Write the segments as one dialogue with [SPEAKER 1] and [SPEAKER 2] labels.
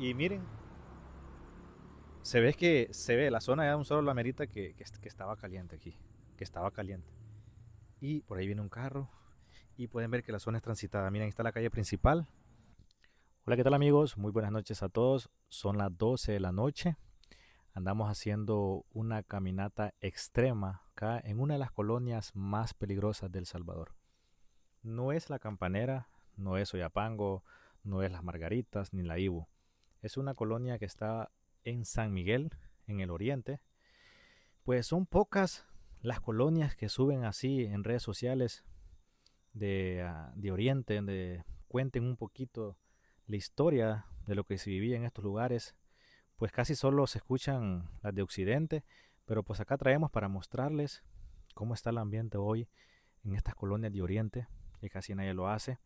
[SPEAKER 1] Y miren, se ve que se ve, la zona de un solo lamerita que, estaba caliente aquí, que estaba caliente. Y por ahí viene un carro y pueden ver que la zona es transitada. Miren, ahí está la calle principal. Hola, ¿qué tal amigos? Muy buenas noches a todos. Son las 12 de la noche. Andamos haciendo una caminata extrema acá en una de las colonias más peligrosas del Salvador. No es la campanera, no es Oyapango, no es las Margaritas ni la Ibu es una colonia que está en San Miguel, en el oriente. Pues son pocas las colonias que suben así en redes sociales de, ah, oriente, donde cuenten un poquito la historia de lo que se vivía en estos lugares. Pues casi solo se escuchan las de occidente, pero pues acá traemos para mostrarles cómo está el ambiente hoy en estas colonias de oriente, que casi nadie lo hace.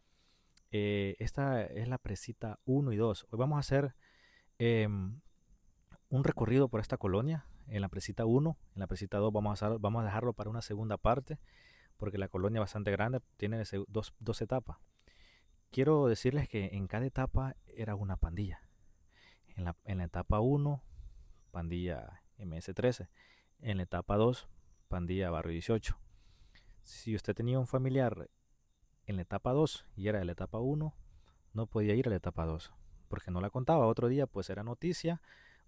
[SPEAKER 1] Eh, esta es la presita 1 y 2. Hoy vamos a hacer em, un recorrido por esta colonia en la presita 1. En la presita 2 vamos a, vamos a dejarlo para una segunda parte porque la colonia es bastante grande, tiene dos, etapas. Quiero decirles que en cada etapa era una pandilla. En la, en la etapa 1, pandilla MS13. En la etapa 2, pandilla barrio 18. Si usted tenía un familiar en la etapa 2 y era de la etapa 1, no podía ir a la etapa 2 porque no la contaba. Otro día pues era noticia,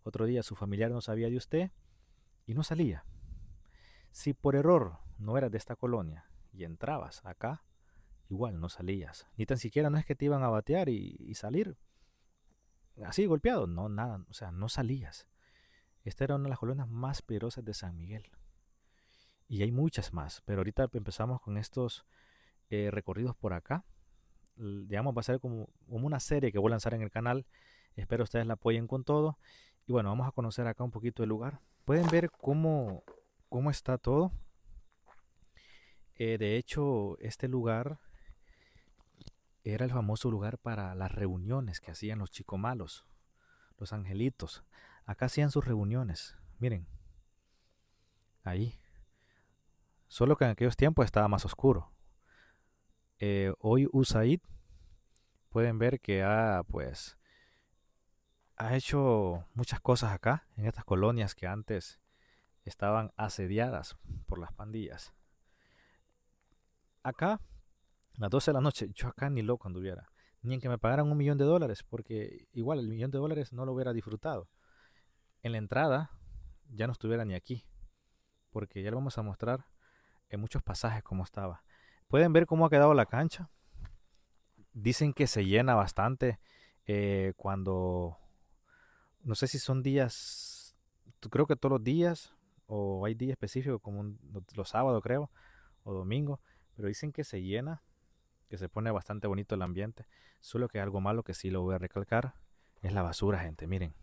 [SPEAKER 1] otro día su familiar no sabía de usted y no salía. Si por error no eras de esta colonia y entrabas acá, igual no salías. Ni tan siquiera no es que te iban a batear y, y salir así golpeado. No, nada, o sea, no salías. Esta era una de las colonias más peligrosas de San Miguel. Y hay muchas más, pero ahorita empezamos con estos eh, recorridos por acá. Digamos, va a ser como, una serie que voy a lanzar en el canal. Espero ustedes la apoyen con todo. Y bueno, vamos a conocer acá un poquito el lugar. Pueden ver cómo, cómo está todo. Eh, de hecho, este lugar era el famoso lugar para las reuniones que hacían los chicos malos, los angelitos. Acá hacían sus reuniones. Miren, ahí. Solo que en aquellos tiempos estaba más oscuro. Eh, hoy USAID pueden ver que ha pues ha hecho muchas cosas acá en estas colonias que antes estaban asediadas por las pandillas. Acá, a las 12 de la noche, yo acá ni loco anduviera, ni en que me pagaran un millón de dólares, porque igual el millón de dólares no lo hubiera disfrutado. En la entrada ya no estuviera ni aquí, porque ya lo vamos a mostrar en muchos pasajes como estaba. Pueden ver cómo ha quedado la cancha. Dicen que se llena bastante eh, cuando, no sé si son días, creo que todos los días, o hay días específicos como los sábados creo, o domingo, pero dicen que se llena, que se pone bastante bonito el ambiente. Solo que algo malo que sí lo voy a recalcar es la basura, gente, miren.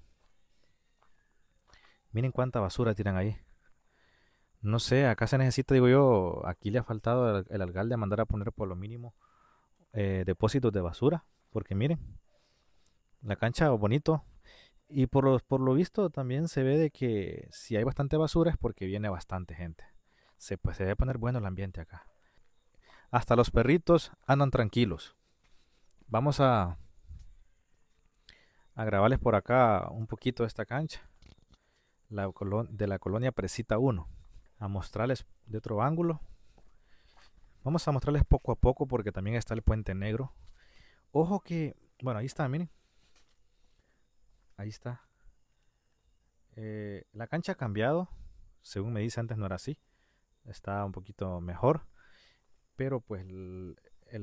[SPEAKER 1] Miren cuánta basura tiran ahí. No sé, acá se necesita, digo yo, aquí le ha faltado al, el alcalde a mandar a poner por lo mínimo eh, depósitos de basura, porque miren, la cancha bonito. Y por lo, por lo visto también se ve de que si hay bastante basura es porque viene bastante gente. Se, pues, debe poner bueno el ambiente acá. Hasta los perritos andan tranquilos. Vamos a, a grabarles por acá un poquito esta cancha la, de la colonia Presita 1 a mostrarles de otro ángulo. Vamos a mostrarles poco a poco porque también está el puente negro. Ojo que, bueno, ahí está, miren. Ahí está. Eh, la cancha ha cambiado. Según me dice antes no era así. Está un poquito mejor. Pero pues el,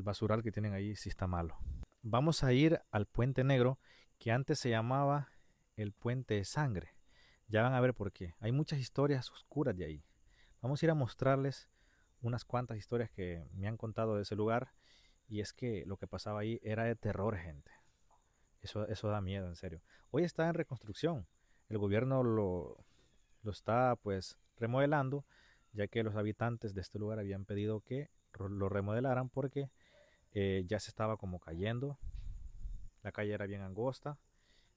[SPEAKER 1] basural que tienen ahí sí está malo. Vamos a ir al puente negro que antes se llamaba el puente de sangre. Ya van a ver por qué. Hay muchas historias oscuras de ahí. Vamos a ir a mostrarles unas cuantas historias que me han contado de ese lugar. Y es que lo que pasaba ahí era de terror, gente. Eso, eso da miedo, en serio. Hoy está en reconstrucción. El gobierno lo, lo está pues remodelando, ya que los habitantes de este lugar habían pedido que lo remodelaran porque eh, ya se estaba como cayendo. La calle era bien angosta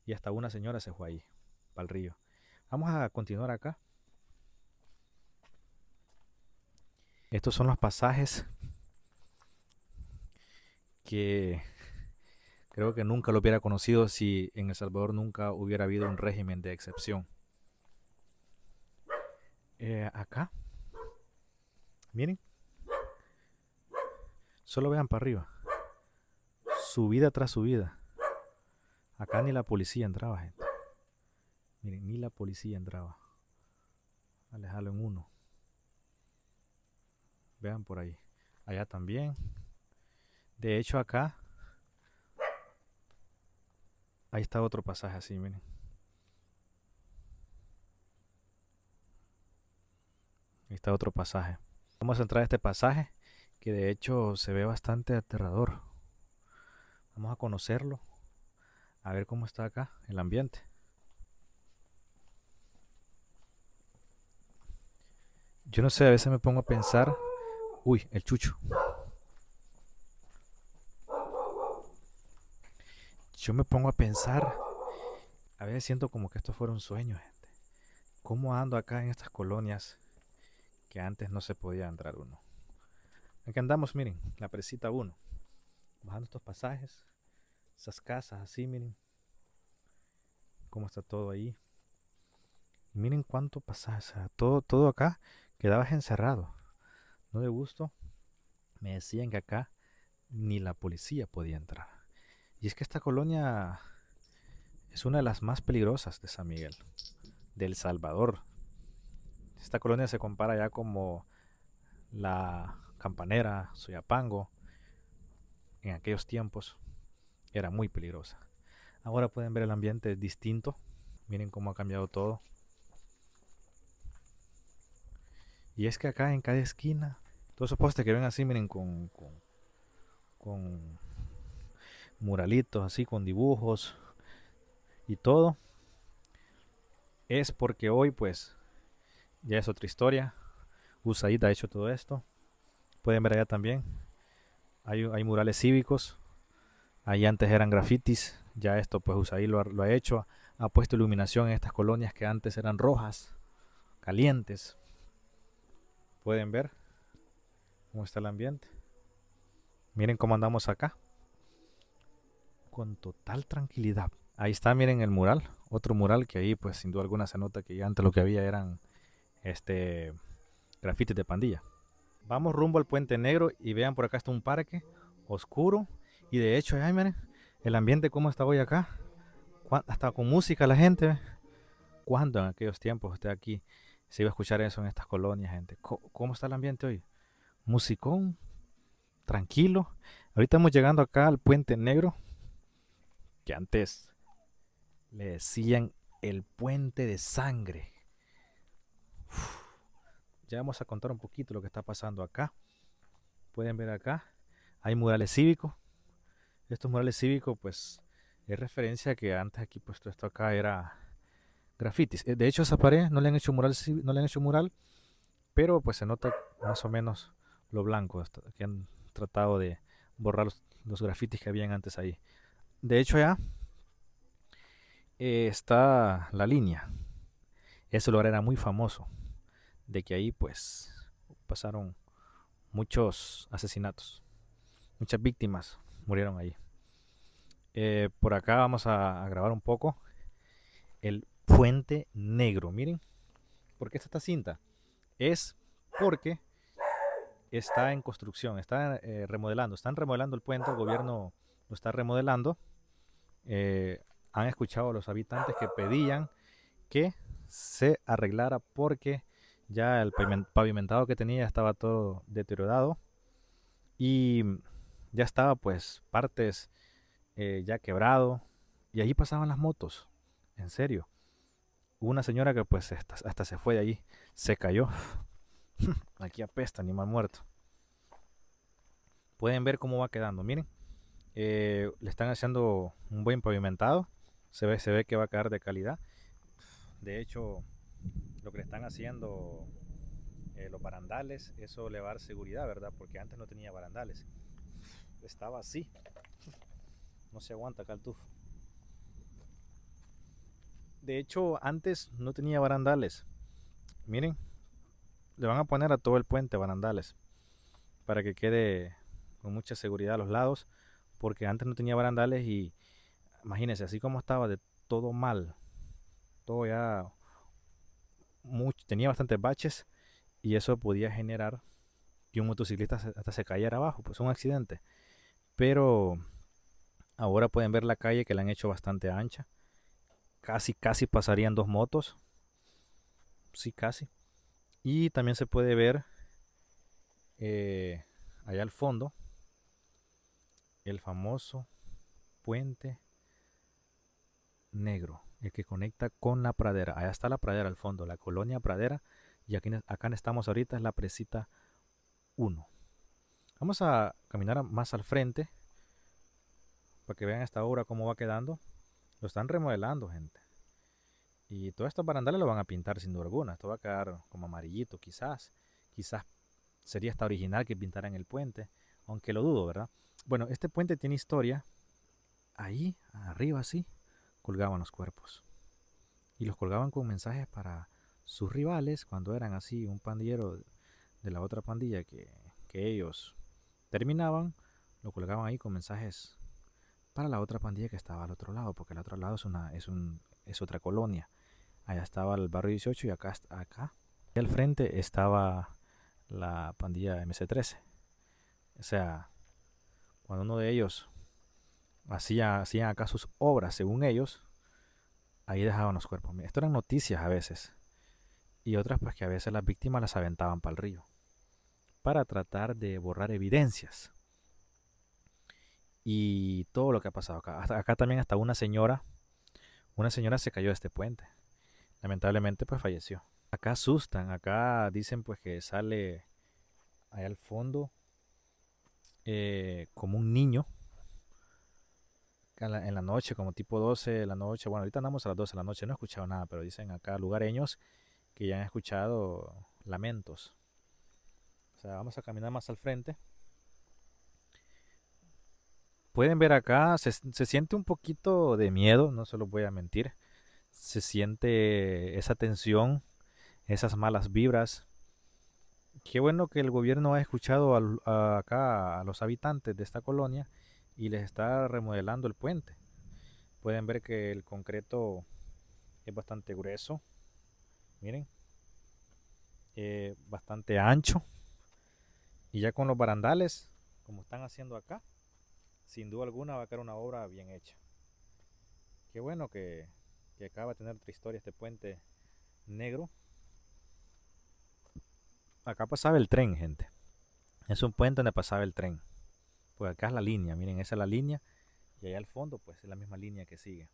[SPEAKER 1] y hasta una señora se fue ahí, para el río. Vamos a continuar acá. Estos son los pasajes que creo que nunca lo hubiera conocido si en El Salvador nunca hubiera habido un régimen de excepción. Eh, acá, miren, solo vean para arriba, subida tras subida. Acá ni la policía entraba, gente. Miren, ni la policía entraba. Alejalo en uno. Vean por ahí. Allá también. De hecho acá. Ahí está otro pasaje así, miren. Ahí está otro pasaje. Vamos a entrar a este pasaje que de hecho se ve bastante aterrador. Vamos a conocerlo. A ver cómo está acá el ambiente. Yo no sé, a veces me pongo a pensar Uy, el chucho. Yo me pongo a pensar. A veces siento como que esto fuera un sueño, gente. ¿Cómo ando acá en estas colonias que antes no se podía entrar uno? Aquí andamos, miren, la presita uno, Bajando estos pasajes, esas casas así, miren. Cómo está todo ahí. miren cuánto pasaje, todo, todo acá quedabas encerrado no de gusto, me decían que acá ni la policía podía entrar. Y es que esta colonia es una de las más peligrosas de San Miguel, del Salvador. Esta colonia se compara ya como la Campanera, Soyapango, en aquellos tiempos era muy peligrosa. Ahora pueden ver el ambiente distinto. Miren cómo ha cambiado todo. Y es que acá en cada esquina todos esos postes que ven así, miren, con, con, muralitos así, con dibujos y todo. Es porque hoy, pues, ya es otra historia. USAID ha hecho todo esto. Pueden ver allá también. Hay, hay murales cívicos. Ahí antes eran grafitis. Ya esto, pues, USAID lo ha hecho. Ha puesto iluminación en estas colonias que antes eran rojas, calientes. Pueden ver cómo está el ambiente. Miren cómo andamos acá. Con total tranquilidad. Ahí está, miren el mural. Otro mural que ahí, pues sin duda alguna se nota que ya antes lo que había eran este grafitis de pandilla. Vamos rumbo al Puente Negro y vean por acá está un parque oscuro. Y de hecho, ay, miren, el ambiente cómo está hoy acá. Hasta con música la gente. ¿Cuándo en aquellos tiempos usted aquí se iba a escuchar eso en estas colonias, gente? ¿Cómo está el ambiente hoy? musicón, tranquilo. Ahorita estamos llegando acá al Puente Negro, que antes le decían el Puente de Sangre. Ya vamos a contar un poquito lo que está pasando acá. Pueden ver acá, hay murales cívicos. Estos murales cívicos, pues, es referencia que antes aquí puesto esto acá era grafitis. Eh, de hecho, esa pared no le han hecho mural, no le han hecho mural, pero pues se nota más o menos lo blanco, que han tratado de borrar los, grafitis que habían antes ahí. De hecho ya eh, está la línea. Ese lugar era muy famoso, de que ahí pues pasaron muchos asesinatos, muchas víctimas murieron ahí. Eh, por acá vamos a, grabar un poco el puente negro, miren, qué está esta cinta es porque está en construcción, está eh, remodelando, están remodelando el puente, el gobierno lo está remodelando. Eh, han escuchado a los habitantes que pedían que se arreglara porque ya el pavimentado que tenía estaba todo deteriorado y ya estaba pues partes eh, ya quebrado y allí pasaban las motos, en serio. Una señora que pues hasta se fue de allí, se cayó Aquí apesta, animal muerto. Pueden ver cómo va quedando, miren. Eh, le están haciendo un buen pavimentado. Se ve, se ve que va a quedar de calidad. De hecho, lo que le están haciendo eh, los barandales, eso le va a dar seguridad, ¿verdad? Porque antes no tenía barandales. Estaba así. No se aguanta acá el tufo. De hecho, antes no tenía barandales. Miren, le van a poner a todo el puente barandales para que quede con mucha seguridad a los lados, porque antes no tenía barandales y imagínense, así como estaba de todo mal, todo ya tenía bastantes baches y eso podía generar que un motociclista hasta se cayera abajo, pues un accidente. Pero ahora pueden ver la calle que la han hecho bastante ancha. Casi, casi pasarían dos motos. Sí, casi. Y también se puede ver eh, allá al fondo el famoso puente negro, el que conecta con la pradera. Allá está la pradera al fondo, la colonia pradera. Y aquí, acá estamos ahorita, es la presita 1. Vamos a caminar más al frente para que vean esta obra cómo va quedando. Lo están remodelando, gente. Y todas estas barandales lo van a pintar sin duda alguna. Esto va a quedar como amarillito quizás. Quizás sería hasta original que pintaran el puente. Aunque lo dudo, ¿verdad? Bueno, este puente tiene historia. Ahí, arriba así, colgaban los cuerpos. Y los colgaban con mensajes para sus rivales cuando eran así un pandillero de la otra pandilla que, ellos terminaban, lo colgaban ahí con mensajes para la otra pandilla que estaba al otro lado, porque el otro lado es, una, es otra colonia allá estaba el barrio 18 y acá, acá y al frente estaba la pandilla MC13. O sea, cuando uno de ellos hacía, hacían acá sus obras, según ellos, ahí dejaban los cuerpos. Esto eran noticias a veces. Y otras pues que a veces las víctimas las aventaban para el río. Para tratar de borrar evidencias. Y todo lo que ha pasado acá. acá también hasta una señora. Una señora se cayó de este puente lamentablemente pues falleció. Acá asustan, acá dicen pues que sale allá al fondo eh, como un niño en la, noche, como tipo 12 de la noche. Bueno, ahorita andamos a las 12 de la noche, no he escuchado nada, pero dicen acá lugareños que ya han escuchado lamentos. O sea, vamos a caminar más al frente. Pueden ver acá, se, se siente un poquito de miedo, no se los voy a mentir se siente esa tensión, esas malas vibras. Qué bueno que el gobierno ha escuchado acá a los habitantes de esta colonia y les está remodelando el puente. Pueden ver que el concreto es bastante grueso. Miren. Eh, bastante ancho. Y ya con los barandales, como están haciendo acá, sin duda alguna va a quedar una obra bien hecha. Qué bueno que acá acaba a tener otra historia este puente negro. Acá pasaba el tren, gente. Es un puente donde pasaba el tren. Pues acá es la línea, miren, esa es la línea. Y allá al fondo, pues es la misma línea que sigue.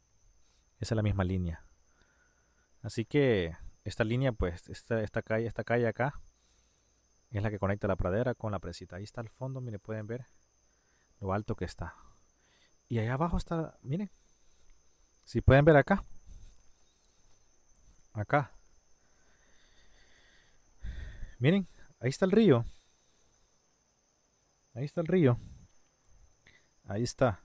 [SPEAKER 1] Esa es la misma línea. Así que esta línea, pues, esta, esta calle, esta calle acá, es la que conecta la pradera con la presita. Ahí está al fondo, miren, pueden ver lo alto que está. Y allá abajo está, miren, si pueden ver acá, acá. Miren, ahí está el río. Ahí está el río. Ahí está.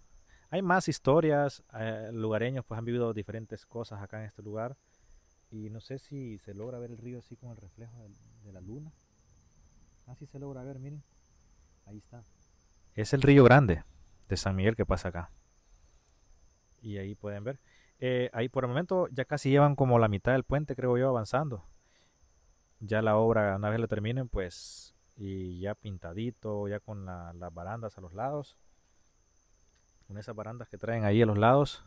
[SPEAKER 1] Hay más historias. Eh, lugareños pues han vivido diferentes cosas acá en este lugar. Y no sé si se logra ver el río así con el reflejo de, de la luna. Así ah, se logra ver, miren. Ahí está. Es el río grande de San Miguel que pasa acá. Y ahí pueden ver. Eh, ahí por el momento ya casi llevan como la mitad del puente, creo yo, avanzando. Ya la obra, una vez la terminen, pues, y ya pintadito, ya con las barandas a los lados, con esas barandas que traen ahí a los lados,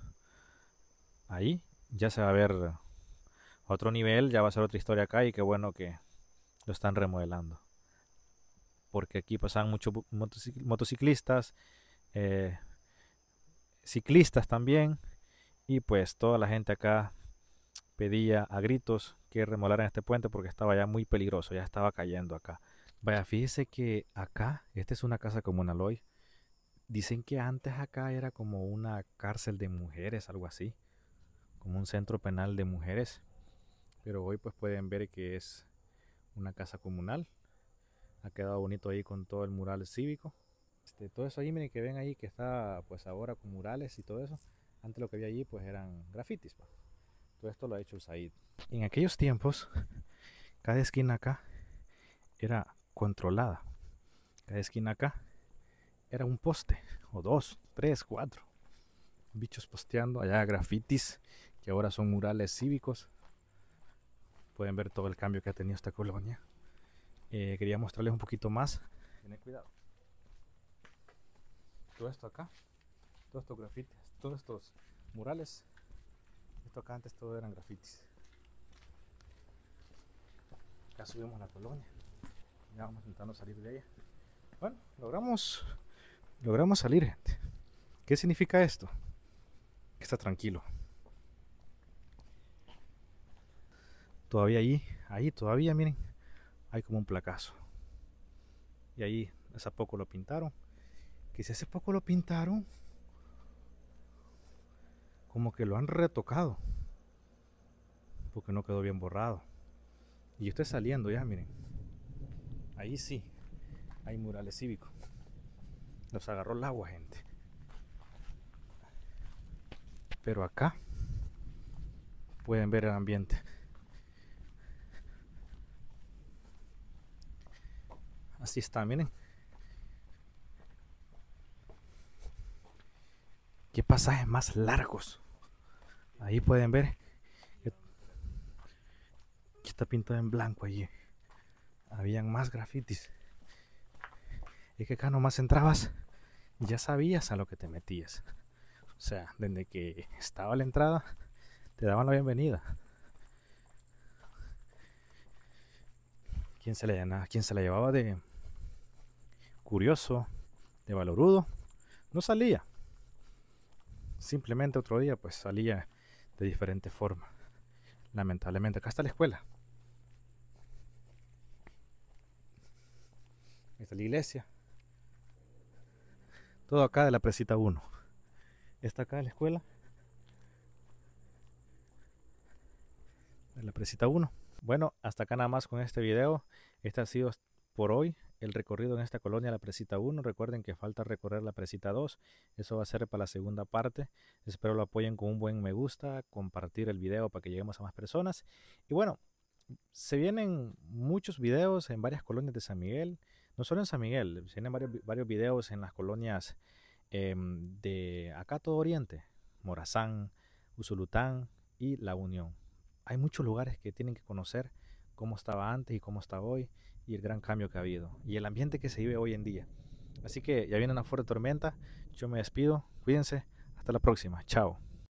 [SPEAKER 1] ahí ya se va a ver otro nivel, ya va a ser otra historia acá y qué bueno que lo están remodelando. Porque aquí pasan muchos motociclistas, eh, ciclistas también, y pues toda la gente acá pedía a gritos que remolaran este puente porque estaba ya muy peligroso, ya estaba cayendo acá. Vaya, fíjese que acá, esta es una casa comunal hoy. Dicen que antes acá era como una cárcel de mujeres, algo así, como un centro penal de mujeres. Pero hoy pues pueden ver que es una casa comunal. Ha quedado bonito ahí con todo el mural cívico. Este, todo eso ahí, miren que ven ahí que está pues ahora con murales y todo eso. Antes lo que había allí pues eran grafitis. Pues. Todo esto lo ha hecho Said. En aquellos tiempos, cada esquina acá era controlada. Cada esquina acá era un poste, o dos, tres, cuatro. Bichos posteando, allá grafitis, que ahora son murales cívicos. Pueden ver todo el cambio que ha tenido esta colonia. Eh, quería mostrarles un poquito más. Tienen cuidado. Todo esto acá, Todo esto grafitis estos murales. Esto acá antes todo eran grafitis. Ya subimos la colonia. Ya vamos intentando salir de ella. Bueno, logramos, logramos salir, gente. ¿Qué significa esto? Que está tranquilo. Todavía allí, ahí todavía, miren, hay como un placazo. Y ahí hace poco lo pintaron. Que si hace poco lo pintaron, como que lo han retocado. Porque no quedó bien borrado. Y yo estoy saliendo ya, miren. Ahí sí, hay murales cívicos. Los agarró el agua, gente. Pero acá pueden ver el ambiente. Así está, miren. Qué pasajes más largos. Ahí pueden ver. que está pintado en blanco allí. Habían más grafitis. Es que acá nomás entrabas ya sabías a lo que te metías. O sea, desde que estaba la entrada, te daban la bienvenida. ¿Quién se la, ¿Quién se la llevaba de curioso, de valorudo? No salía. Simplemente otro día pues salía de diferente forma. Lamentablemente, acá está la escuela. esta está la iglesia. Todo acá de la presita 1. Está acá la escuela. De la presita 1. Bueno, hasta acá nada más con este video. Este ha sido por hoy el recorrido en esta colonia, la presita 1. Recuerden que falta recorrer la presita 2. Eso va a ser para la segunda parte. Espero lo apoyen con un buen me gusta, compartir el video para que lleguemos a más personas. Y bueno, se vienen muchos videos en varias colonias de San Miguel. No solo en San Miguel, se vienen varios, videos en las colonias em, de acá todo Oriente. Morazán, Usulután y La Unión. Hay muchos lugares que tienen que conocer cómo estaba antes y cómo está hoy y el gran cambio que ha habido y el ambiente que se vive hoy en día. Así que ya viene una fuerte tormenta, yo me despido, cuídense, hasta la próxima, chao.